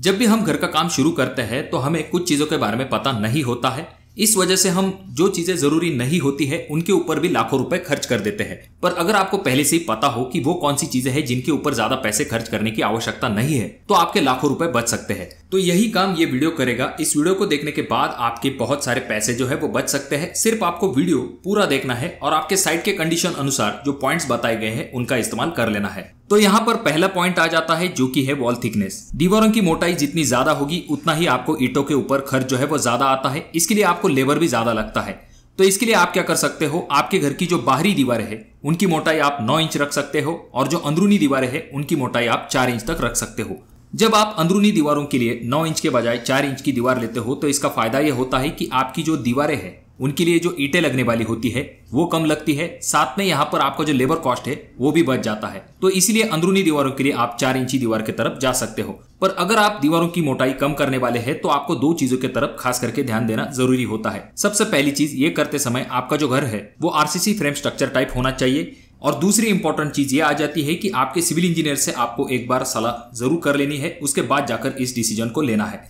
जब भी हम घर का काम शुरू करते हैं तो हमें कुछ चीज़ों के बारे में पता नहीं होता है इस वजह से हम जो चीज़ें ज़रूरी नहीं होती है उनके ऊपर भी लाखों रुपए खर्च कर देते हैं पर अगर आपको पहले से ही पता हो कि वो कौन सी चीज़ें हैं जिनके ऊपर ज़्यादा पैसे खर्च करने की आवश्यकता नहीं है तो आपके लाखों रुपए बच सकते हैं तो यही काम ये वीडियो करेगा इस वीडियो को देखने के बाद आपके बहुत सारे पैसे जो है वो बच सकते हैं सिर्फ आपको वीडियो पूरा देखना है और आपके साइट के कंडीशन अनुसार जो पॉइंट्स बताए गए हैं उनका इस्तेमाल कर लेना है तो यहाँ पर पहला पॉइंट आ जाता है जो कि है वॉल थिकनेस दीवारों की मोटाई जितनी ज्यादा होगी उतना ही आपको ईटों के ऊपर खर्च जो है वो ज्यादा आता है इसके लिए आपको लेबर भी ज्यादा लगता है तो इसके लिए आप क्या कर सकते हो आपके घर की जो बाहरी दीवारें हैं उनकी मोटाई आप 9 इंच रख सकते हो और जो अंदरूनी दीवारें हैं उनकी मोटाई आप 4 इंच तक रख सकते हो जब आप अंदरूनी दीवारों के लिए 9 इंच के बजाय 4 इंच की दीवार लेते हो तो इसका फायदा यह होता है कि आपकी जो दीवारें हैं उनके लिए जो ईटे लगने वाली होती है वो कम लगती है साथ में यहाँ पर आपका जो लेबर कॉस्ट है वो भी बच जाता है तो इसीलिए अंदरूनी दीवारों के लिए आप चार इंची दीवार की तरफ जा सकते हो पर अगर आप दीवारों की मोटाई कम करने वाले हैं तो आपको दो चीजों की तरफ खास करके ध्यान देना जरूरी होता है सबसे पहली चीज ये करते समय आपका जो घर है वो आरसीसी फ्रेम स्ट्रक्चर टाइप होना चाहिए और दूसरी इंपॉर्टेंट चीज ये आ जाती है कि आपके सिविल इंजीनियर से आपको एक बार सलाह जरूर कर लेनी है उसके बाद जाकर इस डिसीजन को लेना है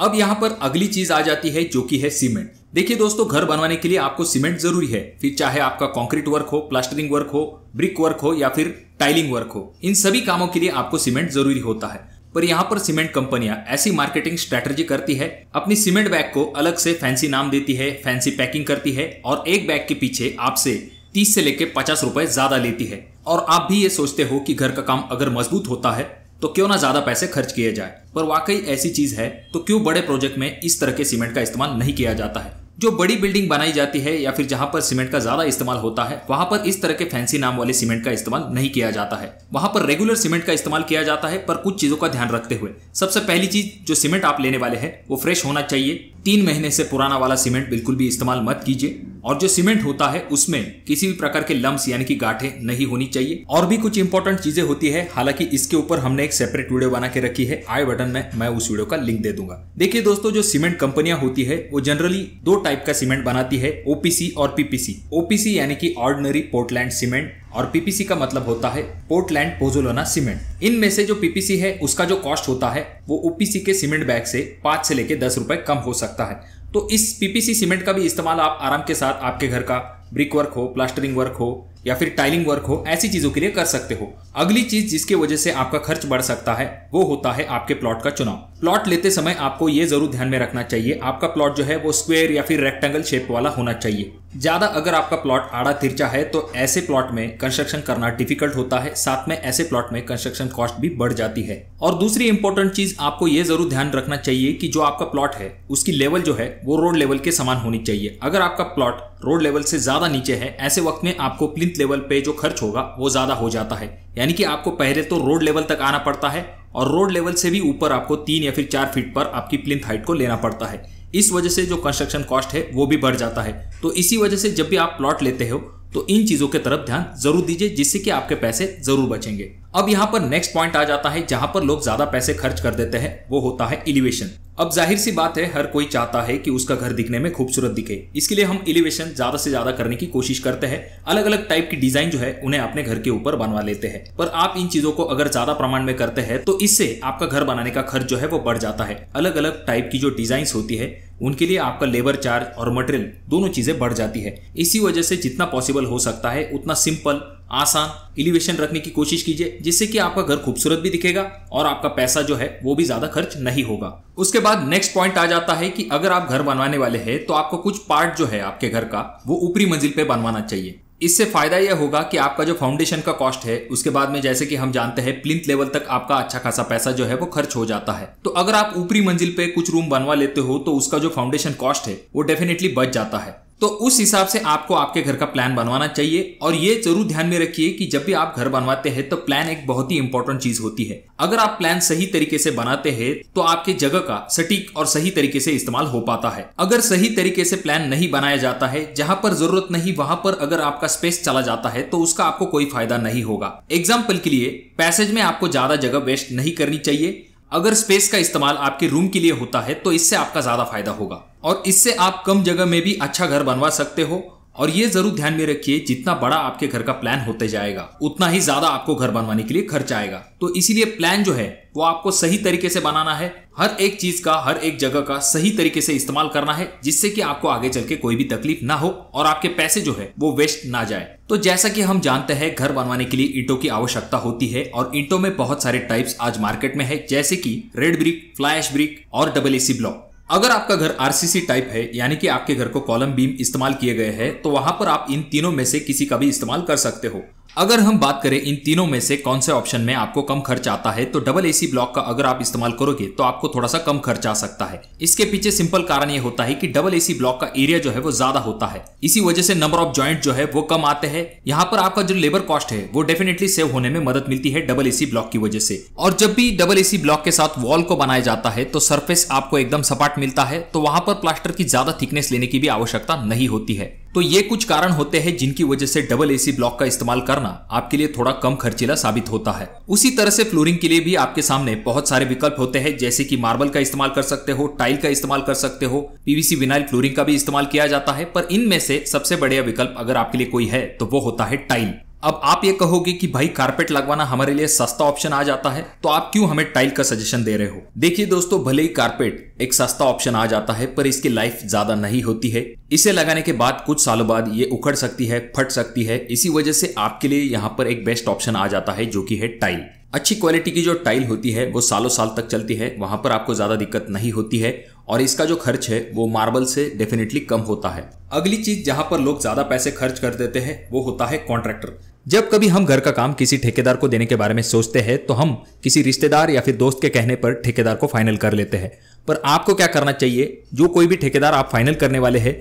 अब यहाँ पर अगली चीज आ जाती है जो कि है सीमेंट देखिए दोस्तों घर बनवाने के लिए आपको सीमेंट जरूरी है फिर चाहे आपका कंक्रीट वर्क हो प्लास्टरिंग वर्क हो ब्रिक वर्क हो या फिर टाइलिंग वर्क हो इन सभी कामों के लिए आपको सीमेंट जरूरी होता है पर यहाँ पर सीमेंट कंपनियां ऐसी मार्केटिंग स्ट्रेटेजी करती है अपनी सीमेंट बैग को अलग से फैंसी नाम देती है फैंसी पैकिंग करती है और एक बैग के पीछे आपसे तीस से लेकर पचास रुपए ज्यादा लेती है और आप भी ये सोचते हो कि घर का काम अगर मजबूत होता है तो क्यों ना ज्यादा पैसे खर्च किए जाए पर वाकई ऐसी चीज है तो क्यों बड़े प्रोजेक्ट में इस तरह के सीमेंट का इस्तेमाल नहीं किया जाता है जो बड़ी बिल्डिंग बनाई जाती है या फिर जहां पर सीमेंट का ज्यादा इस्तेमाल होता है वहां पर इस तरह के फैंसी नाम वाले सीमेंट का इस्तेमाल नहीं किया जाता है वहां पर रेगुलर सीमेंट का इस्तेमाल किया जाता है पर कुछ चीजों का ध्यान रखते हुए सबसे पहली चीज जो सीमेंट आप लेने वाले हैं वो फ्रेश होना चाहिए तीन महीने से पुराना वाला सीमेंट बिल्कुल भी इस्तेमाल मत कीजिए और जो सीमेंट होता है उसमें किसी भी प्रकार के लम्स यानी कि गाठे नहीं होनी चाहिए और भी कुछ इंपॉर्टेंट चीजें होती है हालांकि इसके ऊपर हमने एक सेपरेट वीडियो बना के रखी है आई बटन में मैं उस वीडियो का लिंक दे दूंगा देखिए दोस्तों जो सीमेंट कंपनियां होती है वो जनरली दो टाइप का सीमेंट बनाती है ओपीसी और पीपीसी ओपीसी यानी कि ऑर्डिनरी पोर्टलैंड सीमेंट और पीपीसी का मतलब होता है पोर्टलैंड पोजोलोना सीमेंट इनमें से जो पीपीसी है उसका जो कॉस्ट होता है वो ओपीसी के सीमेंट बैग से पांच से लेकर दस रुपए कम हो सकता है तो इस पीपीसी सीमेंट का भी इस्तेमाल आप आराम के साथ आपके घर का ब्रिक वर्क हो प्लास्टरिंग वर्क हो या फिर टाइलिंग वर्क हो ऐसी चीजों के लिए कर सकते हो अगली चीज जिसके वजह से आपका खर्च बढ़ सकता है वो होता है आपके प्लॉट का चुनाव प्लॉट लेते समय आपको ये जरूर ध्यान में रखना चाहिए आपका प्लॉट जो है वो स्क्वायर या फिर रेक्टेंगल शेप वाला होना चाहिए ज़्यादा अगर आपका प्लॉट आड़ा तिरचा है तो ऐसे प्लॉट में कंस्ट्रक्शन करना डिफिकल्ट होता है साथ में ऐसे प्लॉट में कंस्ट्रक्शन कॉस्ट भी बढ़ जाती है और दूसरी इंपॉर्टेंट चीज आपको ये जरूर ध्यान रखना चाहिए कि जो आपका प्लॉट है उसकी लेवल जो है वो रोड लेवल के समान होनी चाहिए अगर आपका प्लॉट रोड लेवल से ज्यादा नीचे है ऐसे वक्त में आपको प्लिंथ लेवल पे जो खर्च होगा वो ज्यादा हो जाता है यानी कि आपको पहले तो रोड लेवल तक आना पड़ता है और रोड लेवल से भी ऊपर आपको तीन या फिर चार फीट पर आपकी प्लिंथ हाइट को लेना पड़ता है इस वजह से जो कंस्ट्रक्शन कॉस्ट है वो भी बढ़ जाता है तो इसी वजह से जब भी आप प्लॉट लेते हो तो इन चीज़ों के तरफ ध्यान जरूर दीजिए जिससे कि आपके पैसे जरूर बचेंगे अब यहाँ पर नेक्स्ट पॉइंट आ जाता है जहां पर लोग ज्यादा पैसे खर्च कर देते हैं वो होता है इलिवेशन अब जाहिर सी बात है हर कोई चाहता है कि उसका घर दिखने में खूबसूरत दिखे इसके लिए हम इलिवेशन ज्यादा से ज्यादा करने की कोशिश करते हैं अलग अलग टाइप की डिजाइन जो है उन्हें अपने घर के ऊपर बनवा लेते हैं पर आप इन चीजों को अगर ज्यादा प्रमाण में करते हैं तो इससे आपका घर बनाने का खर्च जो है वो बढ़ जाता है अलग अलग टाइप की जो डिजाइन होती है उनके लिए आपका लेबर चार्ज और मटेरियल दोनों चीजें बढ़ जाती है इसी वजह से जितना पॉसिबल हो सकता है उतना सिंपल आसान एलिवेशन रखने की कोशिश कीजिए जिससे कि आपका घर खूबसूरत भी दिखेगा और आपका पैसा जो है वो भी ज्यादा खर्च नहीं होगा उसके बाद नेक्स्ट पॉइंट आ जाता है कि अगर आप घर बनवाने वाले हैं तो आपको कुछ पार्ट जो है आपके घर का वो ऊपरी मंजिल पे बनवाना चाहिए इससे फायदा यह होगा कि आपका जो फाउंडेशन का कॉस्ट है उसके बाद में जैसे कि हम जानते हैं प्लिंथ लेवल तक आपका अच्छा खासा पैसा जो है वो खर्च हो जाता है तो अगर आप ऊपरी मंजिल पे कुछ रूम बनवा लेते हो तो उसका जो फाउंडेशन कॉस्ट है वो डेफिनेटली बच जाता है तो उस हिसाब से आपको आपके घर का प्लान बनवाना चाहिए और ये जरूर ध्यान में रखिए कि जब भी आप घर बनवाते हैं तो प्लान एक बहुत ही इंपॉर्टेंट चीज होती है अगर आप प्लान सही तरीके से बनाते हैं तो आपके जगह का सटीक और सही तरीके से इस्तेमाल हो पाता है अगर सही तरीके से प्लान नहीं बनाया जाता है जहां पर जरूरत नहीं वहां पर अगर आपका स्पेस चला जाता है तो उसका आपको कोई फायदा नहीं होगा एग्जाम्पल के लिए पैसेज में आपको ज्यादा जगह वेस्ट नहीं करनी चाहिए अगर स्पेस का इस्तेमाल आपके रूम के लिए होता है तो इससे आपका ज्यादा फायदा होगा और इससे आप कम जगह में भी अच्छा घर बनवा सकते हो और ये जरूर ध्यान में रखिए जितना बड़ा आपके घर का प्लान होते जाएगा उतना ही ज्यादा आपको घर बनवाने के लिए खर्च आएगा तो इसीलिए प्लान जो है वो आपको सही तरीके से बनाना है हर एक चीज का हर एक जगह का सही तरीके से इस्तेमाल करना है जिससे कि आपको आगे चल के कोई भी तकलीफ ना हो और आपके पैसे जो है वो वेस्ट ना जाए तो जैसा कि हम जानते हैं घर बनवाने के लिए ईंटों की आवश्यकता होती है और ईंटों में बहुत सारे टाइप्स आज मार्केट में है जैसे कि रेड ब्रिक फ्लैश ब्रिक और डबल एसी ब्लॉक अगर आपका घर आरसीसी टाइप है यानी कि आपके घर को कॉलम बीम इस्तेमाल किए गए हैं तो वहां पर आप इन तीनों में से किसी का भी इस्तेमाल कर सकते हो अगर हम बात करें इन तीनों में से कौन से ऑप्शन में आपको कम खर्च आता है तो डबल एसी ब्लॉक का अगर आप इस्तेमाल करोगे तो आपको थोड़ा सा कम खर्च आ सकता है इसके पीछे सिंपल कारण यह होता है कि डबल एसी ब्लॉक का एरिया जो है वो ज्यादा होता है इसी वजह से नंबर ऑफ ज्वाइंट जो है वो कम आते हैं यहाँ पर आपका जो लेबर कॉस्ट है वो डेफिनेटली सेव होने में मदद मिलती है डबल एसी ब्लॉक की वजह से और जब भी डबल एसी ब्लॉक के साथ वॉल को बनाया जाता है तो सर्फेस आपको एकदम सपाट मिलता है तो वहां पर प्लास्टर की ज्यादा थिकनेस लेने की भी आवश्यकता नहीं होती है तो ये कुछ कारण होते हैं जिनकी वजह से डबल एसी ब्लॉक का इस्तेमाल करना आपके लिए थोड़ा कम खर्चीला साबित होता है उसी तरह से फ्लोरिंग के लिए भी आपके सामने बहुत सारे विकल्प होते हैं जैसे कि मार्बल का इस्तेमाल कर सकते हो टाइल का इस्तेमाल कर सकते हो पीवीसी विनाइल फ्लोरिंग का भी इस्तेमाल किया जाता है पर इनमें से सबसे बढ़िया विकल्प अगर आपके लिए कोई है तो वो होता है टाइल अब आप ये कहोगे कि भाई कारपेट लगवाना हमारे लिए सस्ता ऑप्शन आ जाता है तो आप क्यों हमें टाइल का सजेशन दे रहे हो देखिए दोस्तों भले ही कारपेट एक सस्ता ऑप्शन आ जाता है पर इसकी लाइफ ज्यादा नहीं होती है इसे लगाने के बाद कुछ सालों बाद ये उखड़ सकती है फट सकती है इसी वजह से आपके लिए यहाँ पर एक बेस्ट ऑप्शन आ जाता है जो की है टाइल अच्छी क्वालिटी की जो टाइल होती है वो सालों साल तक चलती है वहां पर आपको ज्यादा दिक्कत नहीं होती है और इसका जो खर्च है वो मार्बल से डेफिनेटली कम होता है अगली चीज जहां पर लोग ज्यादा पैसे खर्च कर देते हैं वो होता है कॉन्ट्रैक्टर जब कभी हम घर का काम किसी ठेकेदार को देने के बारे में सोचते हैं तो हम किसी रिश्तेदार या फिर दोस्त के कहने पर ठेकेदार को फाइनल कर लेते हैं पर आपको क्या करना चाहिए जो कोई भी ठेकेदार आप फाइनल करने वाले हैं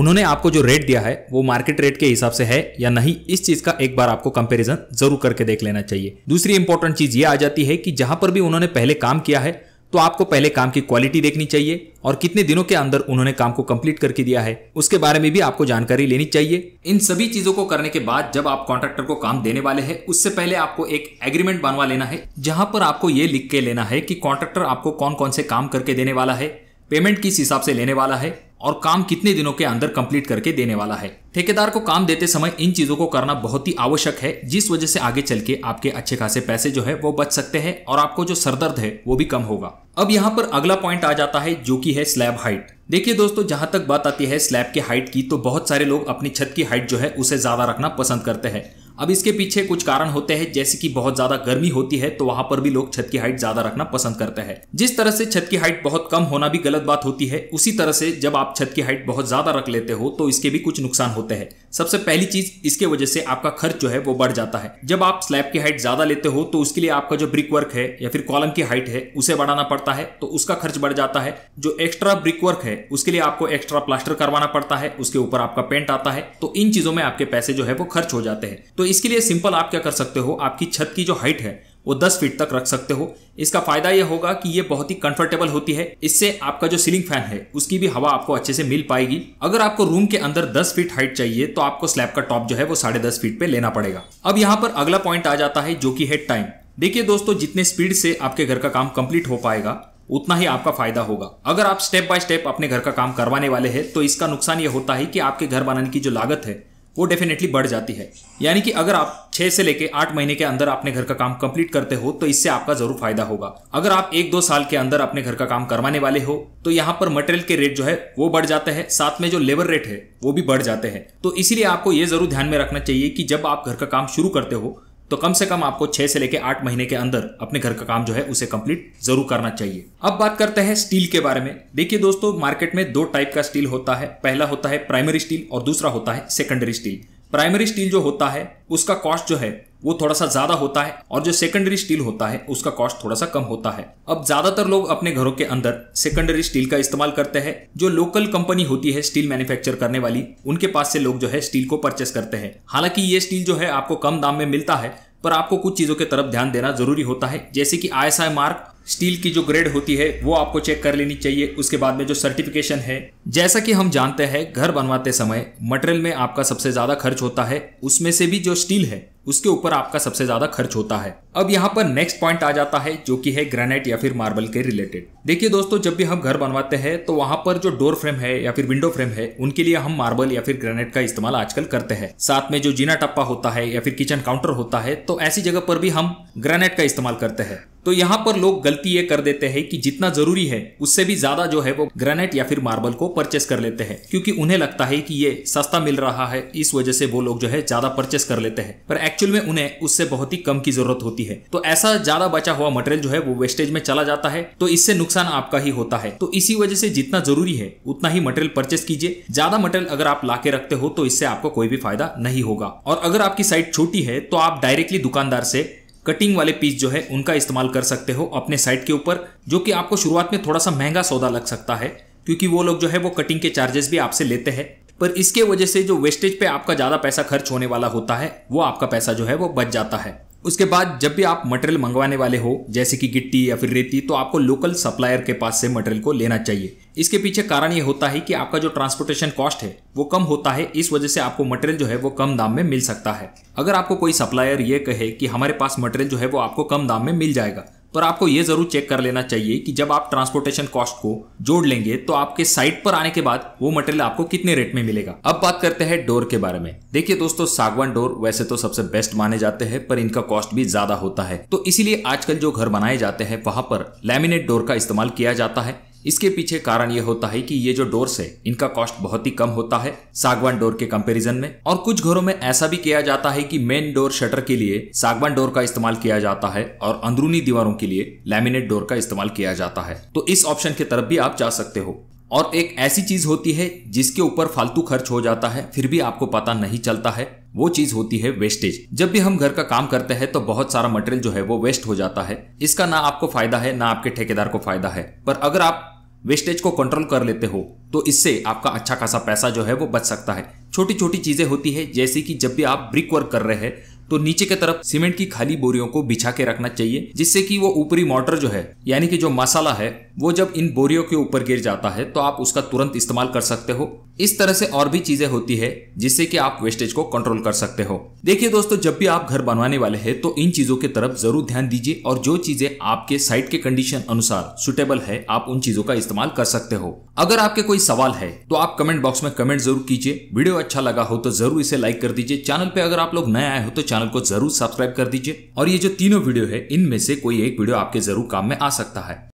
उन्होंने आपको जो रेट दिया है वो मार्केट रेट के हिसाब से है या नहीं इस चीज का एक बार आपको कंपेरिजन जरूर करके देख लेना चाहिए दूसरी इंपॉर्टेंट चीज ये आ जाती है कि जहां पर भी उन्होंने पहले काम किया है तो आपको पहले काम की क्वालिटी देखनी चाहिए और कितने दिनों के अंदर उन्होंने काम को कंप्लीट करके दिया है उसके बारे में भी आपको जानकारी लेनी चाहिए इन सभी चीजों को करने के बाद जब आप कॉन्ट्रेक्टर को काम देने वाले हैं उससे पहले आपको एक एग्रीमेंट बनवा लेना है जहां पर आपको ये लिख के लेना है कि कॉन्ट्रेक्टर आपको कौन कौन से काम करके देने वाला है पेमेंट किस हिसाब से लेने वाला है और काम कितने दिनों के अंदर कंप्लीट करके देने वाला है ठेकेदार को काम देते समय इन चीजों को करना बहुत ही आवश्यक है जिस वजह से आगे चल के आपके अच्छे खासे पैसे जो है वो बच सकते हैं और आपको जो सरदर्द है वो भी कम होगा अब यहाँ पर अगला पॉइंट आ जाता है जो की है स्लैब हाइट देखिए दोस्तों जहां तक बात आती है स्लैब की हाइट की तो बहुत सारे लोग अपनी छत की हाइट जो है उसे ज्यादा रखना पसंद करते हैं अब इसके पीछे कुछ कारण होते हैं जैसे कि बहुत ज्यादा गर्मी होती है तो वहां पर भी लोग छत की हाइट ज्यादा रखना पसंद करते हैं जिस तरह से छत की हाइट बहुत कम होना भी गलत बात होती है उसी तरह से जब आप छत की हाइट बहुत ज्यादा रख लेते हो तो इसके भी कुछ नुकसान होते हैं सबसे पहली चीज इसके वजह से आपका खर्च जो है वो बढ़ जाता है जब आप स्लैब की हाइट ज्यादा लेते हो तो उसके लिए आपका जो ब्रिक वर्क है या फिर कॉलम की हाइट है उसे बढ़ाना पड़ता है तो उसका खर्च बढ़ जाता है जो एक्स्ट्रा ब्रिक वर्क है उसके लिए आपको एक्स्ट्रा प्लास्टर करवाना पड़ता है उसके ऊपर आपका पेंट आता है तो इन चीजों में आपके पैसे जो है वो खर्च हो जाते हैं तो तो इसके लिए सिंपल आप क्या कर सकते हो आपकी छत की जो हाइट है वो 10 फीट तक रख सकते हो इसका फायदा यह होगा कि ये बहुत ही कंफर्टेबल होती है इससे आपका जो सीलिंग फैन है उसकी भी हवा आपको अच्छे से मिल पाएगी अगर आपको रूम के अंदर 10 फीट हाइट चाहिए तो आपको स्लैब का टॉप जो है वो साढ़े दस फीट पे लेना पड़ेगा अब यहाँ पर अगला पॉइंट आ जाता है जो की है टाइम देखिए दोस्तों जितने स्पीड से आपके घर का काम कंप्लीट हो पाएगा उतना ही आपका फायदा होगा अगर आप स्टेप बाय स्टेप अपने घर का काम करवाने वाले हैं तो इसका नुकसान ये होता है कि आपके घर बनाने की जो लागत है वो डेफिनेटली बढ़ जाती है यानी कि अगर आप छह से लेकर आठ महीने के अंदर अपने घर का काम कंप्लीट करते हो तो इससे आपका जरूर फायदा होगा अगर आप एक दो साल के अंदर अपने घर का काम करवाने वाले हो तो यहाँ पर मटेरियल के रेट जो है वो बढ़ जाते हैं साथ में जो लेबर रेट है वो भी बढ़ जाते हैं तो इसीलिए आपको ये जरूर ध्यान में रखना चाहिए कि जब आप घर का काम शुरू करते हो तो कम से कम आपको छह से लेकर आठ महीने के अंदर अपने घर का काम जो है उसे कंप्लीट जरूर करना चाहिए अब बात करते हैं स्टील के बारे में देखिए दोस्तों मार्केट में दो टाइप का स्टील होता है पहला होता है प्राइमरी स्टील और दूसरा होता है सेकेंडरी स्टील प्राइमरी स्टील जो होता है उसका कॉस्ट जो है वो थोड़ा सा ज्यादा होता है और जो सेकेंडरी स्टील होता है उसका कॉस्ट थोड़ा सा कम होता है अब ज्यादातर लोग अपने घरों के अंदर सेकेंडरी स्टील का इस्तेमाल करते हैं जो लोकल कंपनी होती है स्टील मैन्युफैक्चर करने वाली उनके पास से लोग जो है स्टील को परचेस करते हैं हालांकि ये स्टील जो है आपको कम दाम में मिलता है पर आपको कुछ चीजों के तरफ ध्यान देना जरूरी होता है जैसे कि आई मार्क स्टील की जो ग्रेड होती है वो आपको चेक कर लेनी चाहिए उसके बाद में जो सर्टिफिकेशन है जैसा कि हम जानते हैं घर बनवाते समय मटेरियल में आपका सबसे ज्यादा खर्च होता है उसमें से भी जो स्टील है उसके ऊपर आपका सबसे ज्यादा खर्च होता है अब यहाँ पर नेक्स्ट पॉइंट आ जाता है जो कि है ग्रेनाइट या फिर मार्बल के रिलेटेड देखिए दोस्तों जब भी हम घर बनवाते हैं तो वहां पर जो डोर फ्रेम है या फिर विंडो फ्रेम है उनके लिए हम मार्बल या फिर ग्रेनाइट का इस्तेमाल आजकल करते हैं साथ में जो जीना टप्पा होता है या फिर किचन काउंटर होता है तो ऐसी जगह पर भी हम ग्रेनाइट का इस्तेमाल करते हैं तो यहाँ पर लोग गलती ये कर देते हैं कि जितना जरूरी है उससे भी ज्यादा जो है वो ग्रेनाइट या फिर मार्बल को परचेस कर लेते हैं क्योंकि उन्हें लगता है कि ये सस्ता मिल रहा है इस वजह से वो लोग जो है ज्यादा परचेस कर लेते हैं पर एक्चुअल में उन्हें उससे बहुत ही कम की जरूरत होती है तो ऐसा ज्यादा बचा हुआ मटेरियल जो है वो वेस्टेज में चला जाता है तो इससे नुकसान आपका ही होता है तो इसी वजह से जितना जरूरी है उतना ही मटेरियल परचेस कीजिए ज्यादा मटेरियल अगर आप ला रखते हो तो इससे आपको कोई भी फायदा नहीं होगा और अगर आपकी साइट छोटी है तो आप डायरेक्टली दुकानदार से कटिंग वाले पीस जो है उनका इस्तेमाल कर सकते हो अपने साइट के ऊपर जो कि आपको शुरुआत में थोड़ा सा महंगा सौदा लग सकता है क्योंकि वो लोग जो है वो कटिंग के चार्जेस भी आपसे लेते हैं पर इसके वजह से जो वेस्टेज पे आपका ज़्यादा पैसा खर्च होने वाला होता है वो आपका पैसा जो है वो बच जाता है उसके बाद जब भी आप मटेरियल मंगवाने वाले हो जैसे कि गिट्टी या फिर रेती तो आपको लोकल सप्लायर के पास से मटेरियल को लेना चाहिए इसके पीछे कारण ये होता है कि आपका जो ट्रांसपोर्टेशन कॉस्ट है वो कम होता है इस वजह से आपको मटेरियल जो है वो कम दाम में मिल सकता है अगर आपको कोई सप्लायर ये कहे कि हमारे पास मटेरियल जो है वो आपको कम दाम में मिल जाएगा पर आपको ये जरूर चेक कर लेना चाहिए कि जब आप ट्रांसपोर्टेशन कॉस्ट को जोड़ लेंगे तो आपके साइट पर आने के बाद वो मटेरियल आपको कितने रेट में मिलेगा अब बात करते हैं डोर के बारे में देखिए दोस्तों सागवान डोर वैसे तो सबसे बेस्ट माने जाते हैं पर इनका कॉस्ट भी ज्यादा होता है तो इसीलिए आजकल जो घर बनाए जाते हैं वहां पर लैमिनेट डोर का इस्तेमाल किया जाता है इसके पीछे कारण यह होता है कि ये जो डोर्स है इनका कॉस्ट बहुत ही कम होता है सागवान डोर के कंपैरिजन में और कुछ घरों में ऐसा भी किया जाता है कि मेन डोर शटर के लिए सागवान डोर का इस्तेमाल किया जाता है और अंदरूनी दीवारों के लिए लैमिनेट डोर का इस्तेमाल किया जाता है तो इस ऑप्शन की तरफ भी आप जा सकते हो और एक ऐसी चीज होती है जिसके ऊपर फालतू खर्च हो जाता है फिर भी आपको पता नहीं चलता है वो चीज होती है वेस्टेज जब भी हम घर का काम करते हैं तो बहुत सारा मटेरियल जो है वो वेस्ट हो जाता है इसका ना आपको फायदा है ना आपके ठेकेदार को फायदा है पर अगर आप वेस्टेज को कंट्रोल कर लेते हो तो इससे आपका अच्छा खासा पैसा जो है वो बच सकता है छोटी छोटी चीजें होती है जैसे कि जब भी आप ब्रिक वर्क कर रहे हैं तो नीचे की तरफ सीमेंट की खाली बोरियों को बिछा के रखना चाहिए जिससे कि वो ऊपरी मोटर जो है यानी कि जो मसाला है वो जब इन बोरियों के ऊपर गिर जाता है तो आप उसका तुरंत इस्तेमाल कर सकते हो इस तरह से और भी चीजें होती है जिससे कि आप वेस्टेज को कंट्रोल कर सकते हो देखिए दोस्तों जब भी आप घर बनवाने वाले हैं तो इन चीजों की तरफ जरूर ध्यान दीजिए और जो चीजें आपके साइट के कंडीशन अनुसार सुटेबल है आप उन चीजों का इस्तेमाल कर सकते हो अगर आपके कोई सवाल है तो आप कमेंट बॉक्स में कमेंट जरूर कीजिए वीडियो अच्छा लगा हो तो जरूर इसे लाइक कर दीजिए चैनल पे अगर आप लोग नए आए हो तो चैनल को जरूर सब्सक्राइब कर दीजिए और ये जो तीनों वीडियो है इनमें से कोई एक वीडियो आपके जरूर काम में आ सकता है